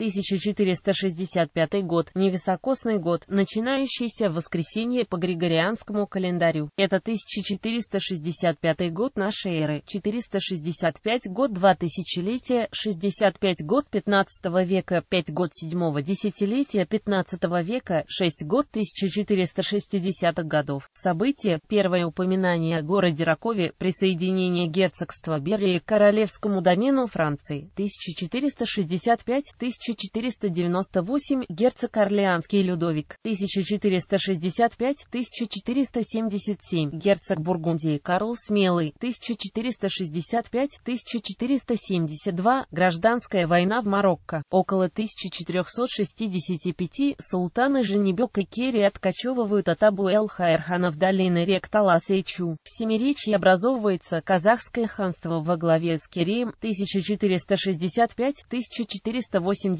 1465 год, невисокосный год, начинающийся в воскресенье по григорианскому календарю. Это 1465 год нашей эры, 465 год 2 тысячелетия, 65 год 15 века, 5 год 7 десятилетия 15 века, 6 год 1460-х годов. Событие, первое упоминание о городе Ракове, присоединение герцогства Берлии к королевскому домену Франции, 1465 1465 1498 герцог Орлеанский Людовик 1465-1477 герцог Бургундии Карл Смелый 1465-1472 гражданская война в Марокко около 1465 султаны Женебек и Керри откачевывают от Абу-эл-Хайрхана в долины рек Талас и Чу. В Семиречье образовывается казахское ханство во главе с Кереем 1465-1480